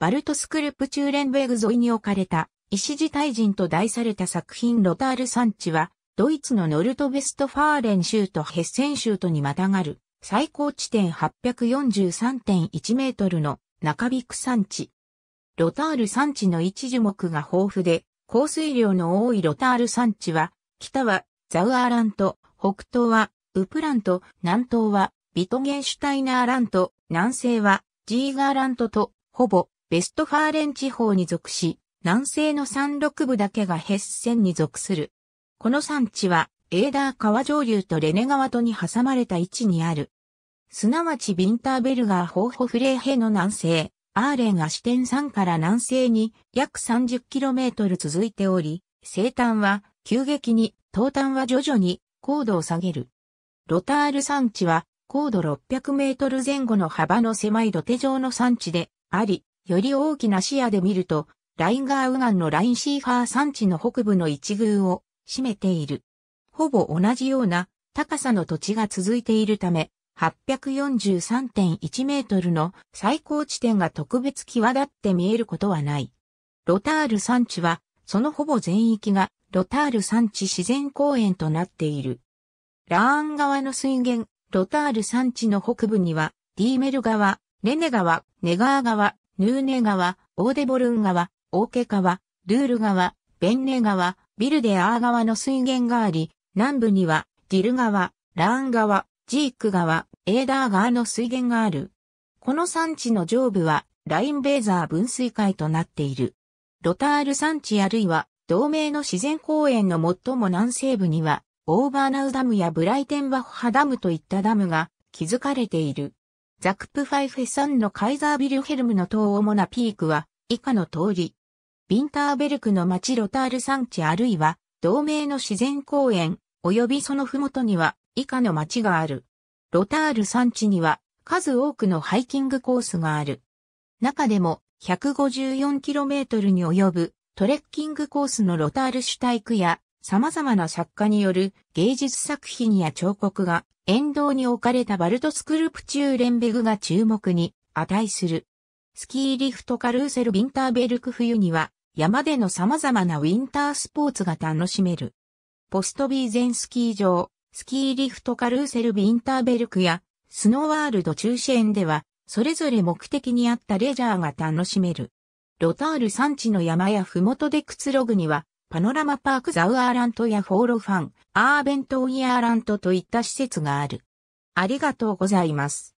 バルトスクルプチューレンベーグ沿いに置かれた、石地大人と題された作品ロタール山地は、ドイツのノルトベストファーレン州とヘッセン州とにまたがる、最高地点843.1メートルの中ビク山地。ロタール山地の一樹木が豊富で、降水量の多いロタール山地は、北はザウアーラント、北東はウプラント、南東はビトゲンシュタイナーラント、南西はジーガーラントと、ほぼベストファーレン地方に属し、南西の山麓部だけがヘッセンに属する。この産地は、エーダー川上流とレネ川とに挟まれた位置にある。すなわちビンターベルガーホーホフレーヘの南西、アーレンテ点3から南西に約 30km 続いており、西端は急激に、東端は徐々に高度を下げる。ロタール山地は高度600メートル前後の幅の狭い土手状の山地であり、より大きな視野で見ると、ラインガーウガンのラインシーファー山地の北部の一群を占めている。ほぼ同じような高さの土地が続いているため、843.1メートルの最高地点が特別際立って見えることはない。ロタール山地は、そのほぼ全域がロタール山地自然公園となっている。ラーン川の水源、ロタール山地の北部には、ディーメル川、レネ川、ネガー川、ヌーネ川、オーデボルン川、オーケ川、ルール川、ベンネ川、ビルデアー川の水源があり、南部にはディル川、ラーン川、ジーク川、エーダー川の水源がある。この山地の上部はラインベーザー分水海となっている。ロタール山地あるいは同盟の自然公園の最も南西部にはオーバーナウダムやブライテンバッハダムといったダムが築かれている。ザクプファイフェ産のカイザービルヘルムの塔主なピークは以下の通り。ビンターベルクの町ロタール山地あるいは同盟の自然公園及びその麓には以下の町がある。ロタール山地には数多くのハイキングコースがある。中でも 154km に及ぶトレッキングコースのロタール主体区や様々な作家による芸術作品や彫刻が沿道に置かれたバルトスクルプチューレンベグが注目に値する。スキーリフトカルーセルウィンターベルク冬には山での様々なウィンタースポーツが楽しめる。ポストビーゼンスキー場、スキーリフトカルーセルウィンターベルクやスノーワールド中止園ではそれぞれ目的に合ったレジャーが楽しめる。ロタール山地の山やふもとでくつろぐにはパノラマパークザウアーラントやフォーロファン、アーベントウィアーラントといった施設がある。ありがとうございます。